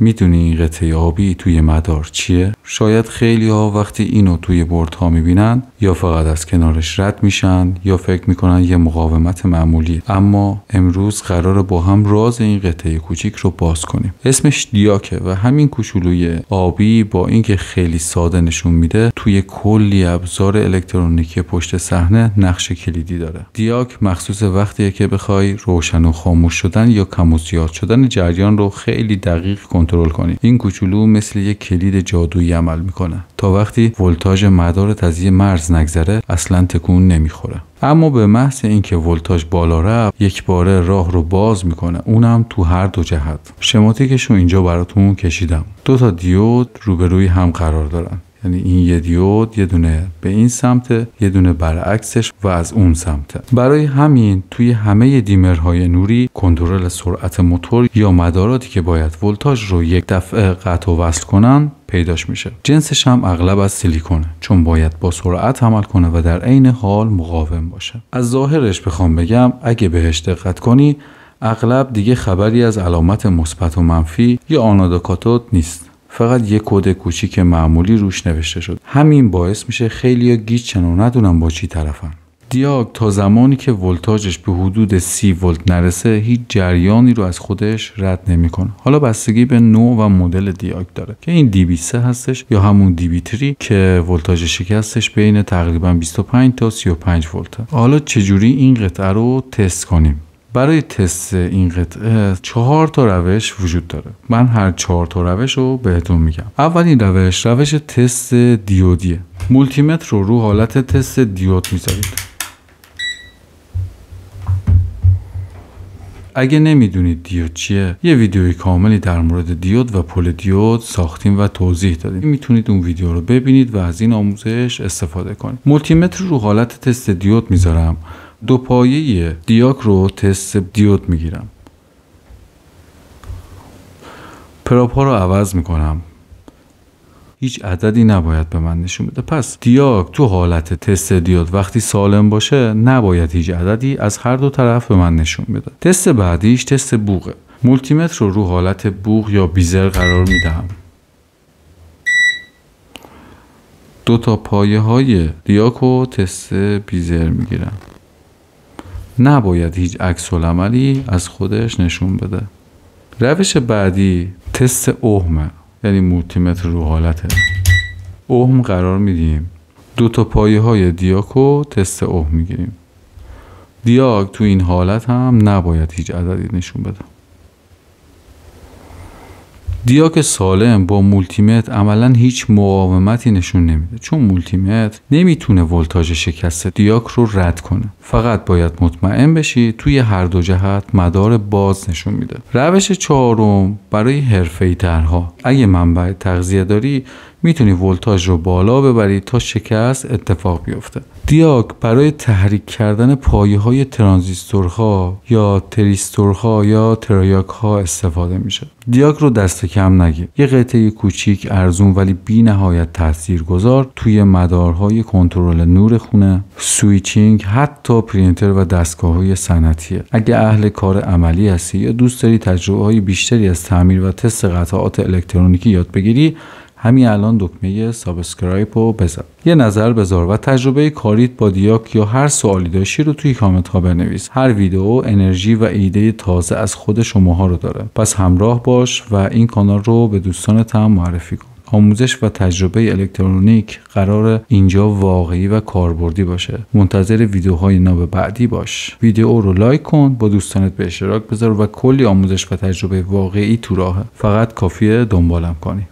میدونی این قطعه آبی توی مدار چیه؟ شاید خیلی ها وقتی اینو توی برد ها میبینن یا فقط از کنارش رد میشن یا فکر میکنن یه مقاومت معمولی اما امروز قرار با هم راز این قطعه کوچیک رو باز کنیم اسمش دیاکه و همین کوچولوی آبی با اینکه خیلی ساده نشون میده توی کلی ابزار الکترونیکی پشت صحنه نقش کلیدی داره دیاک مخصوص وقتیه که بخوای روشن و خاموش شدن یا کم و زیاد شدن جریان رو خیلی دقیق کنترل کنی این کوچولو مثل یه کلید جادویی عمل میکنه تا وقتی ولتاژ مدارت از یه مرز نگذره اصلا تکون نمیخوره اما به محض اینکه ولتاژ بالا رفت یک باره راه رو باز میکنه اونم تو هر دو جهت شماتیکش رو اینجا براتون کشیدم دو تا دیود روبروی هم قرار دارن یعنی این یه دیود یه دونه به این سمت یه دونه برعکسش و از اون سمت برای همین توی همه دیمرهای نوری کنترل سرعت موتور یا مداراتی که باید ولتاژ رو یک دفعه قطع و وصل کنن پیداش میشه جنسش هم اغلب از سیلیکونه چون باید با سرعت عمل کنه و در عین حال مقاوم باشه از ظاهرش بخوام بگم اگه بهش دقت کنی اغلب دیگه خبری از علامت مثبت و منفی یا کاتود نیست فقط یه کد کوچیک معمولی روش نوشته شد همین باعث میشه خیلی گیج و ندونن با چی طرفن دیاگ تا زمانی که ولتاژش به حدود 30 ولت نرسه هیچ جریانی رو از خودش رد نمیکنه حالا بستگی به نوع و مدل دیاگ داره که این دی هستش یا همون دی 3 که ولتاژ شکستش بین تقریبا 25 تا 35 ولت حالا چجوری این قطعه رو تست کنیم برای تست این قطعه چهار تا روش وجود داره من هر چهار تا روش رو بهتون میگم اولین روش روش تست دیودیه مولتیمتر رو رو حالت تست دیود میذارید اگه نمیدونید دیود چیه یه ویدیوی کاملی در مورد دیود و پل دیود ساختیم و توضیح دادیم میتونید اون ویدیو رو ببینید و از این آموزش استفاده کنید مولتیمتر رو حالت تست دیود میذارم دو پایه دیاک رو تست دیود میگیرم پراپا رو عوض میکنم هیچ عددی نباید به من نشون بده پس دیاک تو حالت تست دیود وقتی سالم باشه نباید هیچ عددی از هر دو طرف به من نشون بده تست بعدیش تست بوغه مولتیمتر رو رو حالت بوغ یا بیزر قرار میدم دو تا پایه های دیاک و تست بیزر میگیرم نباید هیچ عکس عملی از خودش نشون بده روش بعدی تست اوهمه یعنی مولتیمتر رو حالته اهم قرار میدیم دو تا پایه های دیاک تست اوه میگیریم دیاک تو این حالت هم نباید هیچ عددی نشون بده دیاک سالم با مولتیمت عملا هیچ مقاومتی نشون نمیده چون مولتیمت نمیتونه ولتاژ شکست دیاک رو رد کنه فقط باید مطمئن بشی توی هر دو جهت مدار باز نشون میده روش چهارم برای حرفه ترها اگه منبع تغذیه داری میتونی ولتاژ رو بالا ببری تا شکست اتفاق بیفته دیاک برای تحریک کردن پایه های ترانزیستورها یا تریستورها یا ترایاک ها استفاده میشه دیاک رو دست کم نگیر یه قطعه کوچیک ارزون ولی بی نهایت تاثیر گذار توی مدارهای کنترل نور خونه سویچینگ حتی پرینتر و دستگاه های سنتیه اگه اهل کار عملی هستی یا دوست داری تجربه های بیشتری از تعمیر و تست قطعات الکترونیکی یاد بگیری همین الان دکمه سابسکرایب رو بزن یه نظر بذار و تجربه کاریت با دیاک یا هر سوالی داشتی رو توی کامنت ها بنویس هر ویدیو انرژی و ایده تازه از خود شماها رو داره پس همراه باش و این کانال رو به دوستانت هم معرفی کن آموزش و تجربه الکترونیک قرار اینجا واقعی و کاربردی باشه منتظر ویدیوهای ناب بعدی باش ویدیو رو لایک کن با دوستانت به اشتراک بذار و کلی آموزش و تجربه واقعی تو راهه فقط کافیه دنبالم کنی